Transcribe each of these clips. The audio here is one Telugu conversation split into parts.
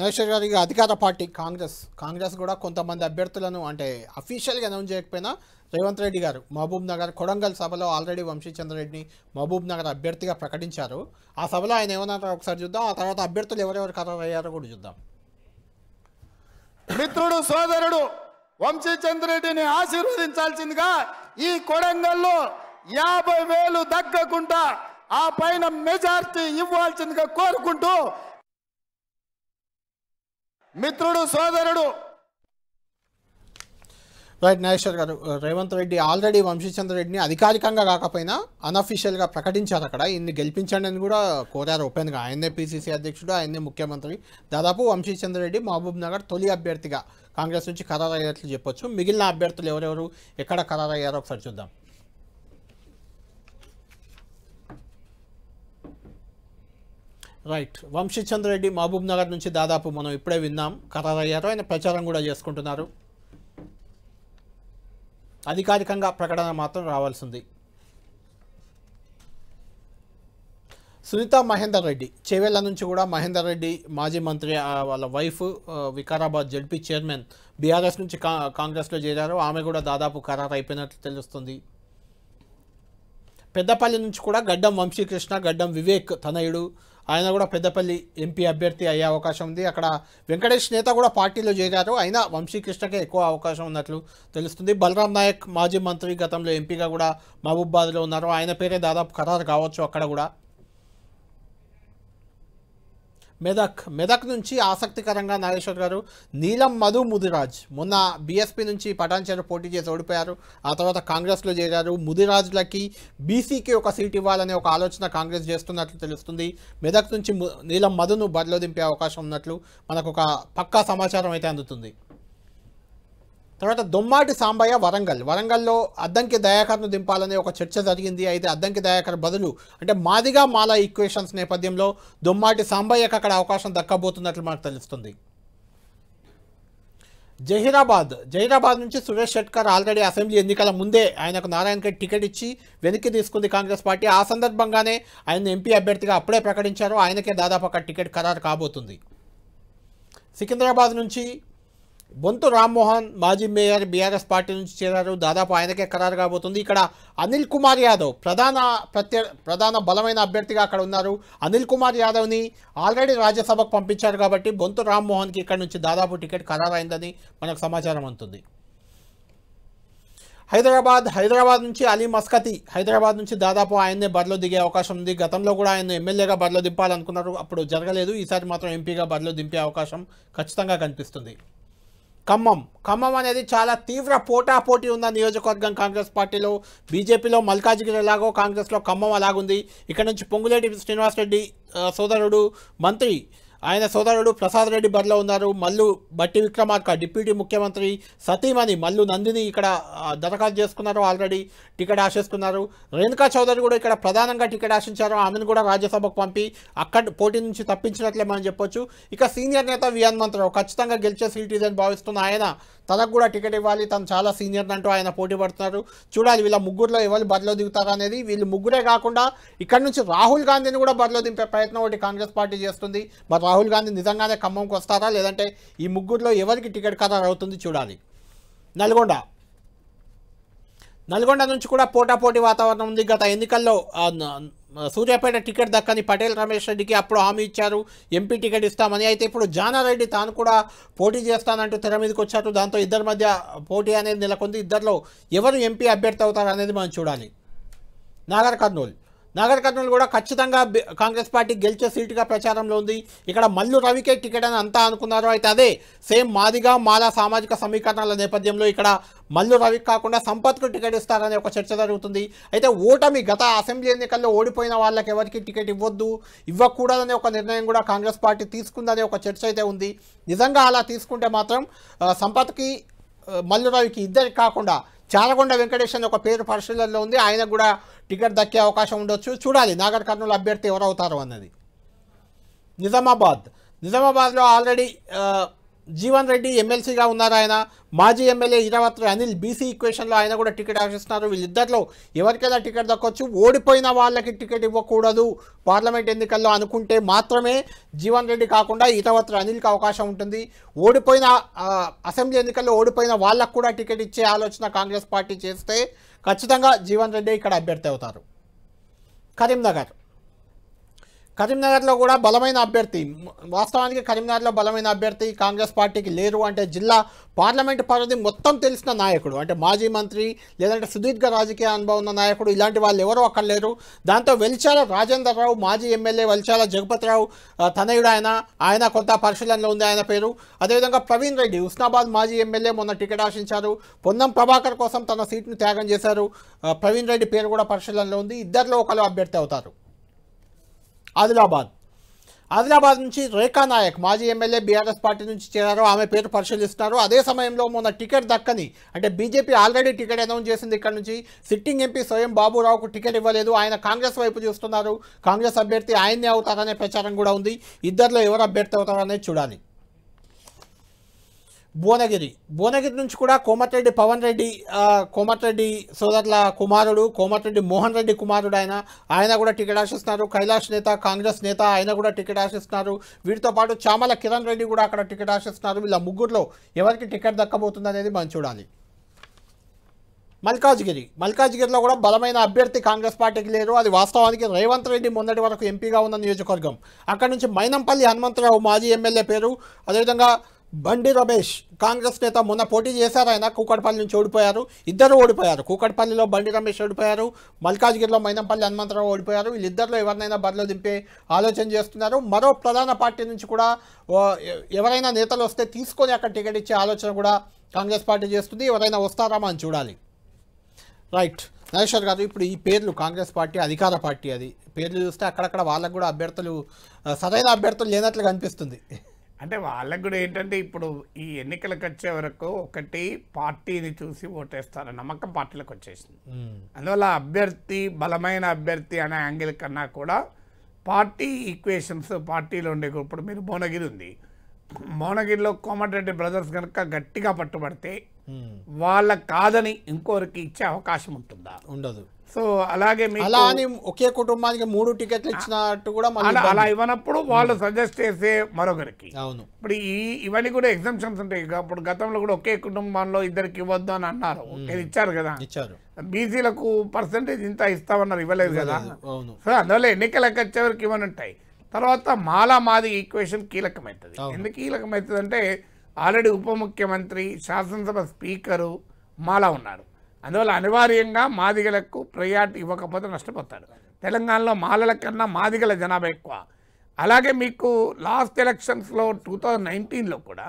నరేశ్వర్ గారి అధికార పార్టీ కాంగ్రెస్ కాంగ్రెస్ కూడా కొంతమంది అభ్యర్థులను అంటే అఫీషియల్గా అనౌన్స్ చేయకపోయినా రేవంత్ రెడ్డి గారు మహబూబ్ నగర్ కొడంగల్ సభలో ఆల్రెడీ వంశీ చంద్రరెడ్డిని మహబూబ్ నగర్ అభ్యర్థిగా ప్రకటించారు ఆ సభలో ఆయన ఏమన్నారో ఒకసారి చూద్దాం ఆ తర్వాత అభ్యర్థులు ఎవరెవరు ఖరారయ్యారో కూడా చూద్దాం మిత్రుడు సోదరుడు వంశీ చంద్రరెడ్డిని ఆశీర్వదించాల్సిందిగా ఈ కొడంగల్లో యాభై వేలు దగ్గకుండా ఆ పైన మెజార్టీ ఇవ్వాల్సిందిగా కోరుకుంటూ మిత్రుడు సోదరుడు రైట్ నాగేశ్వర్ గారు రేవంత్ రెడ్డి ఆల్రెడీ వంశీచంద్ర రెడ్డిని అధికారికంగా కాకపోయినా అన్అఫీషియల్గా ప్రకటించారు అక్కడ ఇన్ని గెలిపించండి అని కూడా కోరారు ఓపెన్గా ఆయనే పీసీసీ అధ్యక్షుడు ఆయనే ముఖ్యమంత్రి దాదాపు వంశీచంద్ర రెడ్డి మహబూబ్ నగర్ తొలి అభ్యర్థిగా కాంగ్రెస్ నుంచి ఖరారయ్యేట్లు చెప్పొచ్చు మిగిలిన అభ్యర్థులు ఎవరెవరు ఎక్కడ ఖరారయ్యారో ఒకసారి చూద్దాం రైట్ వంశీచంద్ర రెడ్డి మహబూబ్ నగర్ నుంచి దాదాపు మనం ఇప్పుడే విన్నాం ఖరారయ్యారు ఆయన ప్రచారం కూడా చేసుకుంటున్నారు అధికారికంగా ప్రకటన మాత్రం రావాల్సింది సునీత మహేందర్ రెడ్డి చేవేళ్ల నుంచి కూడా మహేందర్ రెడ్డి మాజీ మంత్రి వాళ్ళ wife Vikarabad ZP chairman BRS నుంచి కాంగ్రెస్లో చేరారు ఆమె కూడా దాదాపు ఖరారు అయిపోయినట్లు తెలుస్తుంది పెద్దపల్లి నుంచి కూడా గడ్డం వంశీకృష్ణ గడ్డం వివేక్ తనయుడు ఆయన కూడా పెద్దపల్లి ఎంపీ అభ్యర్థి అయ్యే అవకాశం ఉంది అక్కడ వెంకటేష్ నేత కూడా పార్టీలో చేరారు అయినా వంశీకృష్ణకే ఎక్కువ అవకాశం ఉన్నట్లు తెలుస్తుంది బలరాం నాయక్ మాజీ మంత్రి గతంలో ఎంపీగా కూడా మహబూబాద్లో ఉన్నారు ఆయన పేరే దాదాపు ఖరారు కావచ్చు అక్కడ కూడా మెదక్ మెదక్ నుంచి ఆసక్తికరంగా నాగేశ్వర్ గారు నీలం మధు ముదిరాజ్ మొన్న బీఎస్పీ నుంచి పటాన్చరు పోటీ చేసి ఓడిపోయారు ఆ తర్వాత కాంగ్రెస్లో చేరారు ముదిరాజ్లకి బీసీకి ఒక సీట్ ఇవ్వాలనే ఒక ఆలోచన కాంగ్రెస్ చేస్తున్నట్లు తెలుస్తుంది మెదక్ నుంచి నీలం మధును బరిలో దింపే అవకాశం ఉన్నట్లు మనకు ఒక పక్కా సమాచారం అయితే అందుతుంది తర్వాత దొమ్మాటి సాంబయ్య వరంగల్ వరంగల్లో అద్దంకి దయాకర్ను దింపాలనే ఒక చర్చ జరిగింది అయితే అద్దంకి దయాకర్ బదులు అంటే మాదిగా మాల ఈక్వేషన్స్ నేపథ్యంలో దొమ్మాటి సాంబయ్యకు అక్కడ అవకాశం దక్కబోతున్నట్లు మనకు తెలుస్తుంది జహీరాబాద్ జహీరాబాద్ నుంచి సురేష్ షెట్కర్ ఆల్రెడీ అసెంబ్లీ ఎన్నికల ముందే ఆయనకు నారాయణఖేడ్ టికెట్ ఇచ్చి వెనక్కి తీసుకుంది కాంగ్రెస్ పార్టీ ఆ సందర్భంగానే ఆయన ఎంపీ అభ్యర్థిగా అప్పుడే ప్రకటించారు ఆయనకే దాదాపు అక్కడ టికెట్ ఖరారు కాబోతుంది సికింద్రాబాద్ నుంచి బొంతు రామ్మోహన్ మాజీ మేయర్ బీఆర్ఎస్ పార్టీ నుంచి చేరారు దాదాపు ఆయనకే ఖరారు కాబోతుంది ఇక్కడ అనిల్ కుమార్ యాదవ్ ప్రధాన ప్రత్య ప్రధాన బలమైన అభ్యర్థిగా అక్కడ ఉన్నారు అనిల్ కుమార్ యాదవ్ని ఆల్రెడీ రాజ్యసభకు పంపించారు కాబట్టి బొంతు రామ్మోహన్కి ఇక్కడ నుంచి దాదాపు టికెట్ ఖరారైందని మనకు సమాచారం అంటుంది హైదరాబాద్ హైదరాబాద్ నుంచి అలీ మస్కతి హైదరాబాద్ నుంచి దాదాపు ఆయన్నే బరిలో దిగే అవకాశం ఉంది గతంలో కూడా ఆయన ఎమ్మెల్యేగా బరిలో దింపాలనుకున్నారు అప్పుడు జరగలేదు ఈసారి మాత్రం ఎంపీగా బరిలో దింపే అవకాశం ఖచ్చితంగా కనిపిస్తుంది ఖమ్మం ఖమ్మం అనేది చాలా తీవ్ర పోటాపోటీ ఉన్న నియోజకవర్గం కాంగ్రెస్ పార్టీలో బీజేపీలో మల్కాజిగిరి ఎలాగో కాంగ్రెస్లో ఖమ్మం అలాగుంది ఇక్కడ నుంచి పొంగులేటి శ్రీనివాసరెడ్డి సోదరుడు మంత్రి ఆయన సోదరుడు ప్రసాద్ రెడ్డి బరిలో ఉన్నారు మల్లు బట్టి విక్రమార్క డిప్యూటీ ముఖ్యమంత్రి సతీమణి మల్లు నందిని ఇక్కడ దరఖాస్తు చేసుకున్నారు ఆల్రెడీ టికెట్ ఆశిస్తున్నారు రేణుకా చౌదరి కూడా ఇక్కడ ప్రధానంగా టికెట్ ఆశించారు ఆమెను కూడా రాజ్యసభకు పంపి అక్కడ పోటీ నుంచి తప్పించినట్లే మనం చెప్పొచ్చు ఇక సీనియర్ నేత వి హనుమంతరావు ఖచ్చితంగా గెలిచే సీటీ అని భావిస్తున్న ఆయన తనకు కూడా టికెట్ ఇవ్వాలి తను చాలా సీనియర్ అంటూ ఆయన పోటీ పడుతున్నారు చూడాలి వీళ్ళ ముగ్గురులో ఎవరు బరిలో దిగుతారు అనేది వీళ్ళు ముగ్గురే కాకుండా ఇక్కడ నుంచి రాహుల్ గాంధీని కూడా బరిలో దింపే ప్రయత్నం ఒకటి కాంగ్రెస్ పార్టీ చేస్తుంది మరి రాహుల్ గాంధీ నిజంగానే ఖమ్మంకి వస్తారా లేదంటే ఈ ముగ్గురులో ఎవరికి టికెట్ ఖరారు అవుతుంది చూడాలి నల్గొండ నల్గొండ నుంచి కూడా పోటాపోటీ వాతావరణం ఉంది గత ఎన్నికల్లో సూర్యాపేట టికెట్ దక్కని పటేల్ రమేష్ రెడ్డికి అప్పుడు హామీ ఇచ్చారు ఎంపీ టికెట్ ఇస్తామని అయితే ఇప్పుడు జానారెడ్డి తాను కూడా పోటీ చేస్తానంటూ తెర మీదకి వచ్చారు దాంతో ఇద్దరి మధ్య పోటీ అనేది నెలకొంది ఇద్దరిలో ఎవరు ఎంపీ అభ్యర్థి అవుతారు అనేది మనం చూడాలి నాగర్ కర్నూలు నగర కూడా ఖచ్చితంగా కాంగ్రెస్ పార్టీ గెలిచే సీటుగా ప్రచారంలో ఉంది ఇక్కడ మల్లు రవికే టికెట్ అని అంతా అనుకున్నారు అయితే అదే సేమ్ మాదిగా మాలా సామాజిక సమీకరణాల నేపథ్యంలో ఇక్కడ మల్లు రవికి కాకుండా సంపత్కు టికెట్ ఇస్తారనే ఒక చర్చ జరుగుతుంది అయితే ఓటమి గత అసెంబ్లీ ఎన్నికల్లో ఓడిపోయిన వాళ్ళకి ఎవరికి టికెట్ ఇవ్వద్దు ఇవ్వకూడదనే ఒక నిర్ణయం కూడా కాంగ్రెస్ పార్టీ తీసుకుందనే ఒక చర్చ అయితే ఉంది నిజంగా అలా తీసుకుంటే మాత్రం సంపత్కి మల్లు రవికి ఇద్దరికి కాకుండా చాలగొండ వెంకటేష్ అని ఒక పేరు పరిశీలనలో ఉంది ఆయనకు కూడా టికెట్ దక్కే అవకాశం ఉండొచ్చు చూడాలి నాగర్ కర్నూలు అభ్యర్థి ఎవరవుతారు అన్నది నిజామాబాద్ నిజామాబాద్లో ఆల్రెడీ జీవన్ రెడ్డి ఎమ్మెల్సీగా ఉన్నారు ఆయన మాజీ ఎమ్మెల్యే ఇరావత్రి అనిల్ బీసీ ఈక్వేషన్లో ఆయన కూడా టికెట్ ఆశిస్తున్నారు వీళ్ళిద్దరిలో ఎవరికైనా టికెట్ దక్కొచ్చు ఓడిపోయిన వాళ్ళకి టికెట్ ఇవ్వకూడదు పార్లమెంట్ ఎన్నికల్లో అనుకుంటే మాత్రమే జీవన్ రెడ్డి కాకుండా ఇరావత్రి అనిల్కి అవకాశం ఉంటుంది ఓడిపోయిన అసెంబ్లీ ఎన్నికల్లో ఓడిపోయిన వాళ్ళకు కూడా టికెట్ ఇచ్చే ఆలోచన కాంగ్రెస్ పార్టీ చేస్తే ఖచ్చితంగా జీవన్ రెడ్డి ఇక్కడ అభ్యర్థి అవుతారు కరీంనగర్ కరీంనగర్లో కూడా బలమైన అభ్యర్థి వాస్తవానికి కరీంనగర్లో బలమైన అభ్యర్థి కాంగ్రెస్ పార్టీకి లేరు అంటే జిల్లా పార్లమెంటు పరిధి మొత్తం తెలిసిన నాయకుడు అంటే మాజీ మంత్రి లేదంటే సుదీర్ఘ రాజకీయ అనుభవం ఉన్న నాయకుడు ఇలాంటి వాళ్ళు ఎవరూ అక్కడ లేరు దాంతో వెలిచాల రావు మాజీ ఎమ్మెల్యే వెలిచాల జగపతిరావు తనయుడు ఆయన ఆయన కొంత పరిశీలనలో ఉంది ఆయన పేరు అదేవిధంగా ప్రవీణ్ రెడ్డి హుస్నాబాద్ మాజీ ఎమ్మెల్యే మొన్న టికెట్ ఆశించారు పొన్నం ప్రభాకర్ కోసం తన సీట్ను త్యాగం చేశారు ప్రవీణ్ రెడ్డి పేరు కూడా పరిశీలనలో ఉంది ఇద్దరిలో ఒకరు అభ్యర్థి అవుతారు ఆదిలాబాద్ ఆదిలాబాద్ నుంచి రేఖా నాయక్ మాజీ ఎమ్మెల్యే బీఆర్ఎస్ పార్టీ నుంచి చేరారు ఆమె పేరు పరిశీలిస్తున్నారు అదే సమయంలో మొన్న టికెట్ దక్కని అంటే బీజేపీ ఆల్రెడీ టికెట్ అనౌన్స్ చేసింది ఇక్కడ నుంచి సిట్టింగ్ ఎంపీ స్వయం బాబురావుకు టికెట్ ఇవ్వలేదు ఆయన కాంగ్రెస్ వైపు చూస్తున్నారు కాంగ్రెస్ అభ్యర్థి ఆయన్నే అవుతారనే ప్రచారం కూడా ఉంది ఇద్దరిలో ఎవరు అభ్యర్థి అవుతారనేది చూడాలి భువనగిరి భువనగిరి నుంచి కూడా కోమటిరెడ్డి పవన్ రెడ్డి కోమటిరెడ్డి సోదరుల కుమారుడు కోమటిరెడ్డి మోహన్ రెడ్డి కుమారుడు ఆయన ఆయన కూడా టికెట్ ఆశిస్తున్నారు కైలాష్ నేత కాంగ్రెస్ నేత ఆయన కూడా టికెట్ ఆశిస్తున్నారు వీటితో పాటు చామల కిరణ్ రెడ్డి కూడా అక్కడ టికెట్ ఆశిస్తున్నారు వీళ్ళ ముగ్గురులో ఎవరికి టికెట్ దక్కబోతుంది అనేది మనం చూడాలి మల్కాజ్గిరి మల్కాజ్గిరిలో కూడా బలమైన అభ్యర్థి కాంగ్రెస్ పార్టీకి లేరు అది వాస్తవానికి రేవంత్ రెడ్డి మొన్నటి వరకు ఎంపీగా ఉన్న నియోజకవర్గం అక్కడ నుంచి మైనంపల్లి హనుమంతరావు మాజీ ఎమ్మెల్యే పేరు అదేవిధంగా బండి రమేష్ కాంగ్రెస్ నేత మొన్న పోటీ చేశారు ఆయన కూకట్పల్లి నుంచి ఓడిపోయారు ఇద్దరు ఓడిపోయారు కూకట్పల్లిలో బండి రమేష్ ఓడిపోయారు మల్కాజ్గిరిలో మైనంపల్లి హనుమంతరావు ఓడిపోయారు వీళ్ళిద్దరిలో ఎవరినైనా బరిలో దింపే ఆలోచన చేస్తున్నారు మరో ప్రధాన పార్టీ నుంచి కూడా ఎవరైనా నేతలు వస్తే తీసుకొని అక్కడ టికెట్ ఇచ్చే ఆలోచన కూడా కాంగ్రెస్ పార్టీ చేస్తుంది ఎవరైనా వస్తారా అని చూడాలి రైట్ నరేశ్వర్ గారు ఇప్పుడు ఈ పేర్లు కాంగ్రెస్ పార్టీ అధికార పార్టీ అది పేర్లు చూస్తే అక్కడక్కడ వాళ్ళకు కూడా అభ్యర్థులు సరైన అభ్యర్థులు లేనట్లుగా అనిపిస్తుంది అంటే వాళ్ళకు కూడా ఏంటంటే ఇప్పుడు ఈ ఎన్నికలకు వచ్చే వరకు ఒకటి పార్టీని చూసి ఓటేస్తారు నమ్మకం పార్టీలకు వచ్చేసింది అందువల్ల అభ్యర్థి బలమైన అభ్యర్థి అనే యాంగిల్ కన్నా కూడా పార్టీ ఈక్వేషన్స్ పార్టీలో ఉండే ఇప్పుడు మీరు భువనగిరి ఉంది భువనగిరిలో కోమటిరెడ్డి బ్రదర్స్ కనుక గట్టిగా పట్టుబడితే వాళ్ళ కాదని ఇంకోరికి ఇచ్చే అవకాశం ఉంటుందా ఉండదు సో అలాగే అలా అని ఒకే కుటుంబానికి మూడు టికెట్లు ఇచ్చినట్టు కూడా అలా ఇవ్వనప్పుడు వాళ్ళు సజెస్ట్ చేసే మరొకరికి అవును ఇప్పుడు ఈ ఇవన్నీ కూడా ఎగ్జామ్షన్స్ ఉంటాయి అప్పుడు గతంలో కూడా ఒకే కుటుంబంలో ఇద్దరికి ఇవ్వద్దు అని అన్నారు ఇచ్చారు కదా ఇచ్చారు బీసీలకు పర్సంటేజ్ ఇంత ఇస్తామన్నారు ఇవ్వలేదు కదా సో అందువల్ల ఎన్నికలకు వచ్చేవరకు ఇవ్వనుంటాయి తర్వాత మాలా మాది ఈక్వేషన్ కీలకమవుతుంది ఎందుకు కీలకమవుతుంది అంటే ఆల్రెడీ ఉప ముఖ్యమంత్రి శాసనసభ స్పీకరు మాలా ఉన్నారు అందువల్ల అనివార్యంగా మాదిగలకు ప్రయారిటీ ఇవ్వకపోతే నష్టపోతాడు తెలంగాణలో మాలల కన్నా మాదిగల జనాభా ఎక్కువ అలాగే మీకు లాస్ట్ ఎలక్షన్స్లో టూ థౌజండ్ నైన్టీన్లో కూడా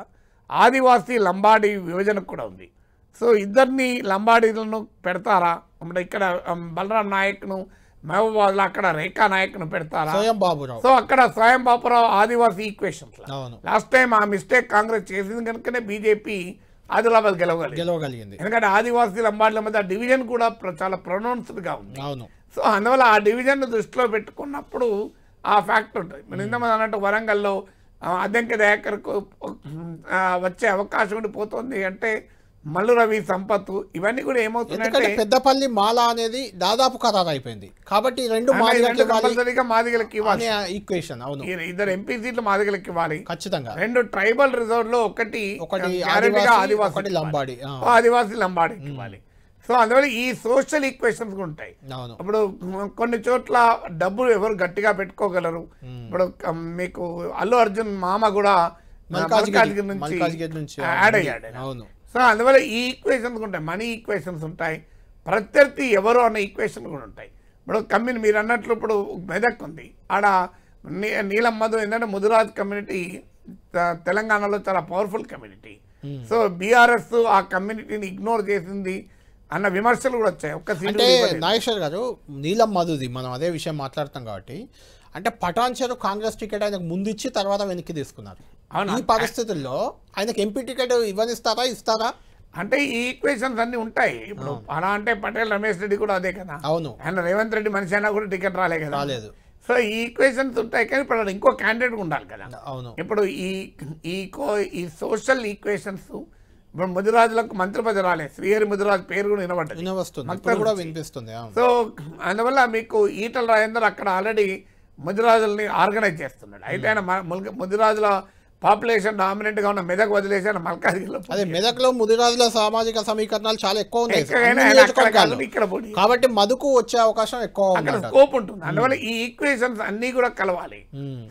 ఆదివాసీ లంబాడి విభజన కూడా ఉంది సో ఇద్దరిని లంబాడీలను పెడతారా ఇక్కడ బలరాం నాయక్ను మహబూబాద్లో అక్కడ రేఖా నాయక్ను పెడతారా సో అక్కడ స్వయం Bapurao Adivasi equations last time ఆ మిస్టేక్ కాంగ్రెస్ చేసింది కనుకనే బీజేపీ ఆదిలాబాద్ గెలవగలి గెలవగలిగింది ఎందుకంటే ఆదివాసీ లంబాడుల మధ్య ఆ డివిజన్ కూడా చాలా ప్రొనౌన్స్డ్గా ఉంది అవును సో అందువల్ల ఆ డివిజన్ను దృష్టిలో పెట్టుకున్నప్పుడు ఆ ఫ్యాక్ట్ ఉంటుంది ఇంత మంది అన్నట్టు వరంగల్లో అద్దెంకి దయాకర్కు వచ్చే అవకాశం ఉండిపోతుంది అంటే మల్లు రవి సంపత్ ఇవన్నీ కూడా ఏమవుతుంది పెద్దపల్లి మాల అనేది దాదాపు ఖరారు అయిపోయింది కాబట్టి రెండు కంపల్సరీగా మాదిగలకి ఇవ్వాలి ఈక్వేషన్ అవును ఇద్దరు ఎంపీ సీట్లు మాదిగలకి ఇవ్వాలి ఖచ్చితంగా రెండు ట్రైబల్ రిజర్వ్ లో ఒకటి ఒకటి ఆదివాసి లంబాడి ఆదివాసీ లంబాడి ఇవ్వాలి సో అందువల్ల ఈ సోషల్ ఈక్వేషన్స్ ఉంటాయి ఇప్పుడు కొన్ని చోట్ల డబ్బులు ఎవరు గట్టిగా పెట్టుకోగలరు ఇప్పుడు మీకు అల్లు అర్జున్ మామ కూడా నుంచి యాడ్ అయ్యాడు సో అందువల్ల ఈ ఈక్వేషన్స్ ఉంటాయి మనీ ఈక్వేషన్స్ ఉంటాయి ప్రత్యర్థి ఎవరు అన్న ఈక్వేషన్ కూడా ఉంటాయి ఇప్పుడు కమ్యూని మీరు అన్నట్లు ఇప్పుడు మెదక్ ఉంది ఆడ నీలం మధు ఏంటంటే ముదురాజ్ కమ్యూనిటీ తెలంగాణలో చాలా powerful community hmm. So BRS ఆ కమ్యూనిటీని ఇగ్నోర్ చేసింది అన్న విమర్శలు కూడా వచ్చాయి ఒక్క అంటే నాగేశ్వర్ గారు నీలం మధుది మనం అదే విషయం మాట్లాడతాం కాబట్టి అంటే చెరు కాంగ్రెస్ టికెట్ ఆయనకు ముందు ఇచ్చి తర్వాత వెనక్కి తీసుకున్నారు ఈ పరిస్థితుల్లో ఆయనకి ఎంపీ టికెట్ ఇవ్వనిస్తారా ఇస్తారా అంటే ఈ ఈక్వేషన్స్ అన్ని ఉంటాయి ఇప్పుడు అలా అంటే పటేల్ రమేష్ రెడ్డి కూడా అదే కదా అవును ఆయన రేవంత్ రెడ్డి మనిషి అయినా కూడా టికెట్ రాలే కదా రాలేదు సో ఈ ఈక్వేషన్స్ ఉంటాయి కానీ ఇప్పుడు ఇంకో క్యాండిడేట్ ఉండాలి కదా అవును ఇప్పుడు ఈ ఈకో ఈ సోషల్ ఈక్వేషన్స్ ఇప్పుడు ముదిరాజులకు మంత్రి పదవి రాలేదు శ్రీహరి ముదిరాజు పేరు కూడా వినబడుతుంది కూడా వినిపిస్తుంది సో అందువల్ల మీకు ఈటల రాజేందర్ అక్కడ ఆల్రెడీ ముదిరాజుల్ని ఆర్గనైజ్ చేస్తున్నాడు అయితే ఆయన ముదిరాజుల పాపులేషన్ గా ఉన్న మెదక్ వదిలేసాను మల్కాజ్గిరిలో అదే మెదక్లో ముదిరాజులో సామాజిక సమీకరణాలు చాలా ఎక్కువ ఉన్నాయి కాబట్టి మధుకు వచ్చే అవకాశం ఎక్కువ అక్కడ స్కోప్ ఉంటుంది అందువల్ల ఈ ఈక్వేషన్స్ అన్ని కూడా కలవాలి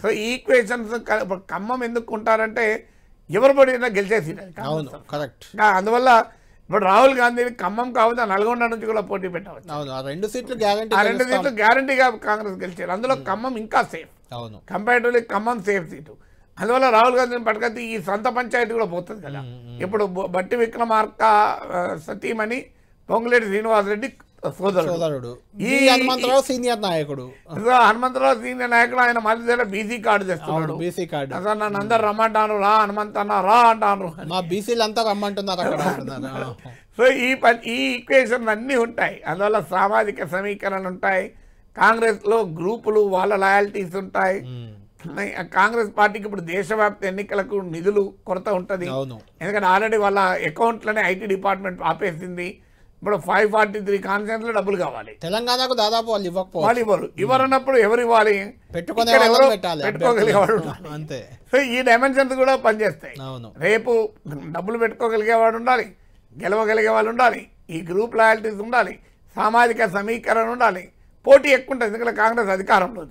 సో ఈ ఈక్వేషన్స్ ఖమ్మం ఎందుకు ఉంటారంటే ఎవరు పడినా గెలిచేసి కరెక్ట్ అందువల్ల ఇప్పుడు రాహుల్ గాంధీ ఖమ్మం కావచ్చు నల్గొండ నుంచి కూడా పోటీ పెట్టవచ్చు రెండు సీట్లు గ్యారంటీ రెండు సీట్లు గ్యారంటీగా కాంగ్రెస్ గెలిచారు అందులో ఖమ్మం ఇంకా safe comparatively Khammam safe seat అందువల్ల రాహుల్ గాంధీని పట్టుకొస్తే ఈ సొంత పంచాయతీ కూడా పోతుంది కదా ఇప్పుడు బట్టి విక్రమార్క సతీమణి పొంగులేటి శ్రీనివాసరెడ్డి సోదరుడు ఈ హనుమంతరావు సీనియర్ నాయకుడు హనుమంతరావు సీనియర్ నాయకుడు ఆయన మధ్య దగ్గర బీసీ కార్డు తెస్తున్నాడు బీసీ కార్డు అసలు నన్ను అందరు రమ్మంటాను రా హనుమంత రా అంటాను మా బీసీలు అంతా రమ్మంటున్నారు అక్కడ సో ఈ ఈ ఈక్వేషన్ అన్నీ ఉంటాయి అందువల్ల సామాజిక సమీకరణలు ఉంటాయి కాంగ్రెస్లో గ్రూపులు వాళ్ళ లాయల్టీస్ ఉంటాయి కాంగ్రెస్ పార్టీకి ఇప్పుడు దేశవ్యాప్త ఎన్నికలకు నిధులు కొరత ఉంటుంది ఎందుకంటే ఆల్రెడీ వాళ్ళ అకౌంట్లనే ఐటీ డిపార్ట్మెంట్ ఆపేసింది ఇప్పుడు ఫైవ్ ఫార్టీ త్రీ కాన్సెంట్ లో డబ్బులు కావాలి తెలంగాణకు దాదాపు వాళ్ళు ఇవ్వకపో ఇవ్వరు ఇవ్వరన్నప్పుడు ఎవరు ఇవ్వాలి పెట్టుకోగలిగేవాడు అంతే సో ఈ డైమెన్షన్స్ కూడా పనిచేస్తాయి రేపు డబ్బులు పెట్టుకోగలిగేవాడు ఉండాలి గెలవగలిగే వాళ్ళు ఉండాలి ఈ గ్రూప్ లాయల్టీస్ ఉండాలి సామాజిక సమీకరణ ఉండాలి పోటీ ఎక్కువ ఉంటుంది ఎందుకంటే కాంగ్రెస్ అధికారంలో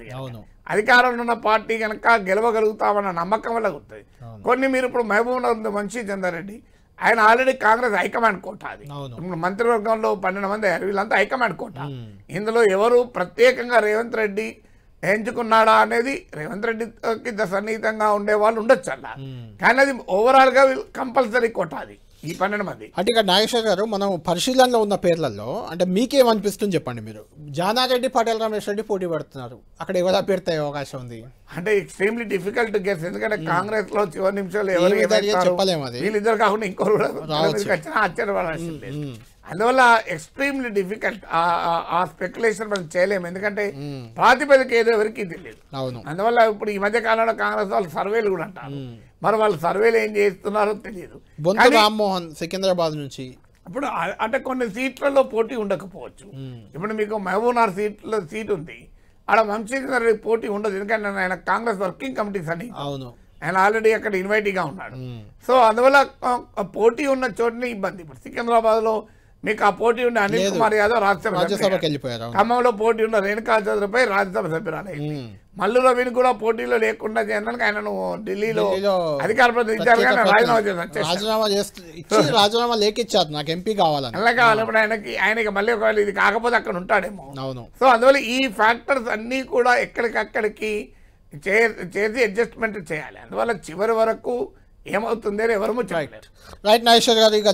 అధికారంలో ఉన్న పార్టీ కనుక గెలవగలుగుతామన్న నమ్మకం వల్ల గుర్తుంది కొన్ని మీరు ఇప్పుడు మహబూబ్నగర్ మంచి చంద్రారెడ్డి ఆయన ఆల్రెడీ కాంగ్రెస్ హైకమాండ్ కోట అది ఇప్పుడు మంత్రివర్గంలో పన్నెండు మంది వీళ్ళంతా హైకమాండ్ కోట ఇందులో ఎవరు ప్రత్యేకంగా రేవంత్ రెడ్డి ఎంచుకున్నాడా అనేది రేవంత్ రెడ్డికి సన్నిహితంగా ఉండే వాళ్ళు ఉండొచ్చు అలా కానీ అది ఓవరాల్గా కంపల్సరీ కోట అది ఈ పన్నెండు మంది అంటే ఇక్కడ నాగేశ్వర్ గారు మనం పరిశీలనలో ఉన్న పేర్లలో అంటే మీకేమనిపిస్తుంది చెప్పండి మీరు జానారెడ్డి పటేల్ రమేష్ రెడ్డి పోటీ పడుతున్నారు అక్కడ ఎవరా అభ్యర్థి అవకాశం ఉంది అంటే ఎక్స్ట్రీమ్లీ డిఫికల్ట్ గెస్ ఎందుకంటే hmm. కాంగ్రెస్ లో చివరి నిమిషాలు ఎవరు చెప్పలేము అది వీళ్ళిద్దరు కాకుండా ఇంకోరు ఆశ్చర్యపడాల్సిందే hmm. అందువల్ల ఎక్స్ట్రీమ్లీ డిఫికల్ట్ ఆ స్పెక్యులేషన్ మనం చేయలేము ఎందుకంటే ప్రాతిపదిక ఏదో ఎవరికి తెలియదు అందువల్ల ఇప్పుడు ఈ మధ్య కాలంలో కాంగ్రెస్ వాళ్ళు సర్వేలు కూడా అంటారు మరి వాళ్ళు సర్వేలు ఏం చేస్తున్నారో తెలియదు రామ్మోహన్ సికింద్రాబాద్ నుంచి ఇప్పుడు అంటే కొన్ని సీట్లలో పోటీ ఉండకపోవచ్చు ఇప్పుడు మీకు మహబూబ్నగర్ సీట్లో సీట్ ఉంది ఆడ వంశీకర్ పోటీ ఉండదు ఎందుకంటే ఆయన కాంగ్రెస్ వర్కింగ్ కమిటీస్ అని అవును ఆయన ఆల్రెడీ అక్కడ ఇన్వైటీగా ఉన్నాడు సో అందువల్ల పోటీ ఉన్న చోటనే ఇబ్బంది ఇప్పుడు సికింద్రాబాద్లో నీకు ఆ పోటీ ఉండే అనిల్ కుమార్ యాదవ్ రాజ్యసభ ఖమ్మంలో పోటీ ఉన్న రేణుకా చౌదరిపై రాజ్యసభ సభ్యురాలే మల్లు రవిని కూడా పోటీలో లేకుండా చేయడానికి ఆయన నువ్వు ఢిల్లీలో అధికార ప్రతినిధి రాజీనామా రాజీనామా లేకిచ్చారు నాకు ఎంపీ కావాలని అలా ఆయనకి ఆయనకి మళ్ళీ ఒకవేళ ఇది కాకపోతే అక్కడ ఉంటాడేమో అవును సో అందువల్ల ఈ ఫ్యాక్టర్స్ అన్నీ కూడా ఎక్కడికక్కడికి చేసి అడ్జస్ట్మెంట్ చేయాలి అందువల్ల చివరి వరకు ఏమవుతుందో ఎవరు రైట్ నాగేశ్వర్ గారు